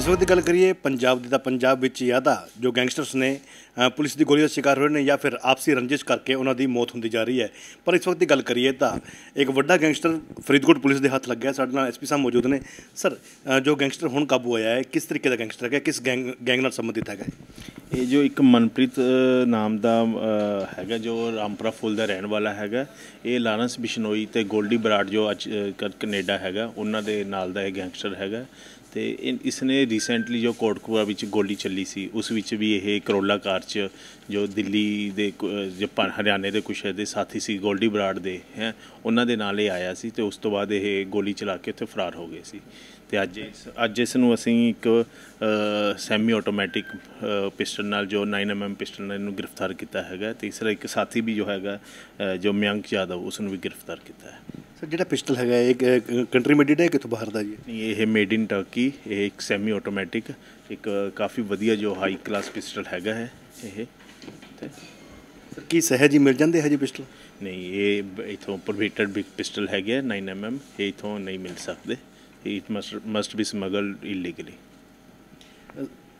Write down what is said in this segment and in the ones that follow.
ਇਸ ਵਕਤ ਗੱਲ ਕਰੀਏ ਪੰਜਾਬ ਦੀ ਤਾਂ ਪੰਜਾਬ ਵਿੱਚ ਜ਼ਿਆਦਾ ਜੋ ਗੈਂਗਸਟਰਸ ਨੇ ਪੁਲਿਸ ਦੀ ਗੋਲੀ ਦਾ ਸ਼ਿਕਾਰ ਹੋਏ ਨੇ ਜਾਂ ਫਿਰ ਆਪਸੀ ਰੰਜਿਸ਼ ਕਰਕੇ ਉਹਨਾਂ ਦੀ ਮੌਤ ਹੁੰਦੀ ਜਾ ਰਹੀ ਹੈ ਪਰ ਇਸ ਵਕਤ ਦੀ ਗੱਲ ਕਰੀਏ ਤਾਂ ਇੱਕ ਵੱਡਾ ਗੈਂਗਸਟਰ ਫਰੀਦਕੋਟ ਪੁਲਿਸ ਦੇ ਹੱਥ ਲੱਗਿਆ ਸਾਡੇ ਨਾਲ ਐਸਪੀ ਸਾਹਿਬ ਮੌਜੂਦ ਨੇ ਸਰ ਜੋ ਗੈਂਗਸਟਰ ਹੁਣ ਕਾਬੂ ਹੋਇਆ ਹੈ ਕਿਸ ਤਰੀਕੇ ਦਾ ਗੈਂਗਸਟਰ ਹੈ ਕਿਸ ਗੈਂਗ ਨਾਲ ਸੰਬੰਧਿਤ ਹੈਗਾ ਇਹ ਜੋ ਇੱਕ ਮਨਪ੍ਰੀਤ ਨਾਮ ਦਾ ਹੈਗਾ ਜੋ ਰਾਮਪੁਰਾ ਫੁੱਲ ਦਾ ਰਹਿਣ ਵਾਲਾ ਹੈਗਾ ਇਹ ਲਾਰੈਂਸ ਬਿਸ਼ਨੋਈ ਤੇ ਗੋਲਡੀ ਬਰਾੜ ਜੋ ਅੱਜ ਕੈਨੇਡਾ ਹੈਗਾ ਉਹਨਾਂ ਦੇ ਨਾਲ ਦਾ ਇਹ ਗੈਂਗਸਟਰ ਹੈਗਾ ਤੇ ਇਸਨੇ ਰੀਸੈਂਟਲੀ ਜੋ ਕੋਟਕੂਆ ਵਿੱਚ ਗੋਲੀ ਚੱਲੀ ਸੀ ਉਸ ਵਿੱਚ ਵੀ ਇਹ ਕਰੋਲਾ ਕਾਰ 'ਚ ਜੋ ਦਿੱਲੀ ਦੇ ਜਪਾਨ ਹਰਿਆਣੇ ਦੇ ਕੁਛ ਦੇ ਸਾਥੀ ਸੀ ਗੋਲਡੀ ਬਰਾੜ ਦੇ ਹੈ ਉਹਨਾਂ ਦੇ ਨਾਲ ਇਹ ਆਇਆ ਸੀ ਤੇ ਉਸ ਤੋਂ ਬਾਅਦ ਇਹ ਗੋਲੀ ਚਲਾ ਕੇ ਉੱਥੇ ਫਰਾਰ ਹੋ ਗਏ ਸੀ ਤੇ ਅੱਜ ਅੱਜ ਇਸ ਨੂੰ ਅਸੀਂ ਇੱਕ ਸੈਮੀ ਆਟੋਮੈਟਿਕ ਪਿਸਟਲ ਪਿਸਟਲ ਨਾਲ ਜੋ 9mm ਪਿਸਟਲ ਨਾਲ ਇਹਨੂੰ ਗ੍ਰਿਫਤਾਰ ਕੀਤਾ ਹੈਗਾ ਤੀਸਰਾ ਇੱਕ ਸਾਥੀ ਵੀ ਜੋ ਹੈਗਾ ਜੋ ਮਿਆਂਕ ਜਾਦਵ ਉਸ ਨੂੰ ਵੀ ਗ੍ਰਿਫਤਾਰ ਕੀਤਾ ਹੈ ਸਰ ਜਿਹੜਾ ਪਿਸਟਲ ਹੈਗਾ ਇਹ ਕੰਟਰੀ ਮੇਡ ਹੈ ਕਿਥੋਂ ਬਾਹਰ ਦਾ ਜੀ ਨਹੀਂ ਇਹ ਮੇਡ ਇਨ ਟਰਕੀ ਇਹ ਇੱਕ ਸੈਮੀ ਆਟੋਮੈਟਿਕ ਇੱਕ ਕਾਫੀ ਵਧੀਆ ਜੋ ਹਾਈ ਕਲਾਸ ਪਿਸਟਲ ਹੈਗਾ ਹੈ ਇਹ ਸਰ ਕੀ ਸਹਿਜ ਹੀ ਮਿਲ ਜਾਂਦੇ ਹੈ ਜੀ ਪਿਸਟਲ ਨਹੀਂ ਇਹ ਇਥੋਂ ਪ੍ਰੋਹਿਬਿਟਡ ਬਿਗ ਪਿਸਟਲ ਹੈਗਾ 9mm ਇਹ ਇਥੋਂ ਨਹੀਂ ਮਿਲ ਸਕਦੇ it must must be smuggled illegally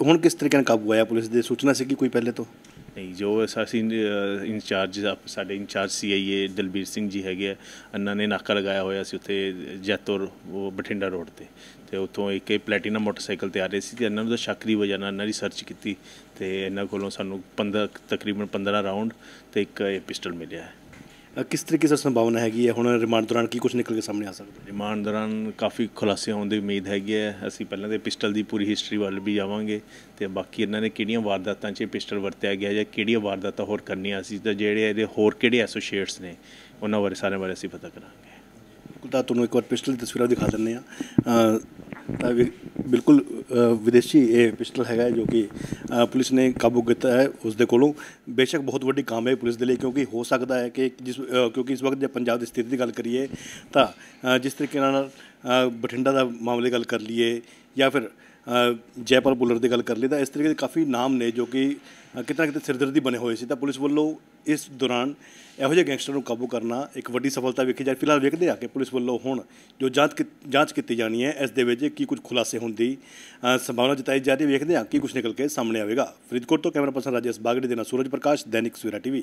ਹੁਣ ਕਿਸ ਤਰੀਕੇ ਨਾਲ ਕਾਬੂ ਆਇਆ ਪੁਲਿਸ ਦੇ ਸੂਚਨਾ ਸੀ ਕਿ ਕੋਈ ਪਹਿਲੇ ਤੋਂ ਨਹੀਂ ਜੋ ਅਸੀਂ ਇਨਚਾਰਜ ਸਾਡੇ ਇਨਚਾਰਜ ਸੀਆਈਏ ਦਲਬੀਰ ਸਿੰਘ ਜੀ ਹੈਗੇ ਅੰਨਾ ਨੇ ਨਾਕਾ ਲਗਾਇਆ ਹੋਇਆ ਸੀ ਉੱਥੇ ਜੈਤੋਰ ਉਹ ਬਠਿੰਡਾ ਰੋਡ ਤੇ ਤੇ ਉੱਥੋਂ ਇੱਕ ਪਲੈਟੀਨਾ ਮੋਟਰਸਾਈਕਲ ਤੇ ਆ ਰਹੇ ਸੀ ਤੇ ਅੰਨਾ ਨੂੰ ਤਾਂ ਸ਼ੱਕ ਦੀ ਵਜ੍ਹਾ ਨਾਲ ਅੰਨਾ ਦੀ ਸਰਚ ਕੀਤੀ ਤੇ ਇਹਨਾਂ ਕੋਲੋਂ ਸਾਨੂੰ 15 ਤਕਰੀਬਨ 15 ਰਾਉਂਡ ਤੇ ਇੱਕ ਪਿਸਟਲ ਮਿਲਿਆ ਹੈ ਕਿਸ ਤਰੀਕੇ ਦੀ ਸੰਭਾਵਨਾ ਹੈਗੀ ਹੈ ਹੁਣ ਰਿਮਾਂਡ ਦੌਰਾਨ ਕੀ ਕੁਝ ਨਿਕਲ ਕੇ ਸਾਹਮਣੇ ਆ ਸਕਦਾ ਰਿਮਾਂਡ ਦੌਰਾਨ ਕਾਫੀ ਖੁਲਾਸੇ ਹੋਣ ਦੀ ਉਮੀਦ ਹੈਗੀ ਹੈ ਅਸੀਂ ਪਹਿਲਾਂ ਤੇ ਪਿਸਟਲ ਦੀ ਪੂਰੀ ਹਿਸਟਰੀ ਵੱਲ ਵੀ ਜਾਵਾਂਗੇ ਤੇ ਬਾਕੀ ਇਹਨਾਂ ਨੇ ਕਿਹੜੀਆਂ ਵਾਰਦਾਤਾਂ 'ਚ ਪਿਸਟਲ ਵਰਤਿਆ ਗਿਆ ਜਾਂ ਕਿਹੜੀਆਂ ਵਾਰਦਾਤਾਂ ਹੋਰ ਕਰਨੀਆਂ ਸੀ ਤਾਂ ਜਿਹੜੇ ਇਹਦੇ ਹੋਰ ਕਿਹੜੇ ਐਸੋਸੀਏਟਸ ਨੇ ਉਹਨਾਂ ਬਾਰੇ ਸਾਰੇ ਬਾਰੇ ਅਸੀਂ ਪਤਾ ਕਰਾਂਗੇ ਤਾਂ ਤੁਹਾਨੂੰ ਇੱਕ ਵਾਰ ਪਿਸਟਲ ਦੀ ਤਸਵੀਰਾਂ ਦਿਖਾ ਦਿੰਦੇ ਆ ਬਿਲਕੁਲ ਵਿਦੇਸ਼ੀ ਇਹ ਪਿਸਟਲ ਹੈਗਾ ਜੋ ਕਿ ਪੁਲਿਸ ਨੇ ਕਾਬੂ ਕੀਤਾ ਹੈ ਉਸ ਦੇ ਕੋਲੋਂ ਬੇਸ਼ੱਕ ਬਹੁਤ ਵੱਡੀ ਕਾਮ ਹੈ ਪੁਲਿਸ ਦੇ ਲਈ ਕਿਉਂਕਿ ਹੋ ਸਕਦਾ ਹੈ ਕਿ ਜਿਸ ਕਿਉਂਕਿ ਇਸ ਵਕਤ ਜੇ ਪੰਜਾਬ ਦੀ ਸਥਿਤੀ ਦੀ ਗੱਲ ਕਰੀਏ ਤਾਂ ਜਿਸ ਤਰੀਕੇ ਨਾਲ ਬਠਿੰਡਾ ਦਾ ਮਾਮਲੇ ਗੱਲ ਕਰ ਲਈਏ ਜਾਂ ਫਿਰ ਜੈਪਾਲ ਬੁਲਰ ਦੀ ਗੱਲ ਕਰ ਲਈ ਤਾਂ ਇਸ ਤਰੀਕੇ ਦੇ ਕਾਫੀ ਨਾਮ ਨੇ ਜੋ ਕਿ ਕਿਤਨਾ ਕਿਤੇ ਸਿਰਦਰਦੀ ਬਣੇ ਹੋਏ ਸੀ ਤਾਂ ਪੁਲਿਸ ਵੱਲੋਂ ਇਸ ਦੌਰਾਨ ਇਹੋ ਜਿਹੇ ਗੈਂਗਸਟਰ ਨੂੰ ਕਾਬੂ ਕਰਨਾ ਇੱਕ ਵੱਡੀ ਸਫਲਤਾ ਵੇਖੀ ਜਾ ਫਿਲਹਾਲ ਵੇਖਦੇ ਆ ਕਿ ਪੁਲਿਸ ਵੱਲੋਂ ਹੁਣ ਜੋ ਜਾਂਚ ਜਾਂਚ ਕੀਤੀ ਜਾਣੀ ਹੈ ਇਸ ਦੇ ਵਿੱਚ ਕੀ ਕੁਝ ਖੁਲਾਸੇ ਹੁੰਦੀ ਸੰਭਾਵਨਾ ਜਤਾਈ ਜਾਂਦੀ ਵੇਖਦੇ ਆ ਕੀ ਕੁਝ ਨਿਕਲ ਕੇ ਸਾਹਮਣੇ ਆਵੇਗਾ ਫਰੀਦਕੋਟ ਤੋਂ ਕੈਮਰਾ ਪਰਸਨ ਰਾਜੇਸ਼ ਬਾਗੜੀ ਦੇ ਨਾਲ ਸੂਰਜ ਪ੍ਰਕਾਸ਼ ਦੈਨਿਕ ਸਵੇਰਾ ਟੀਵੀ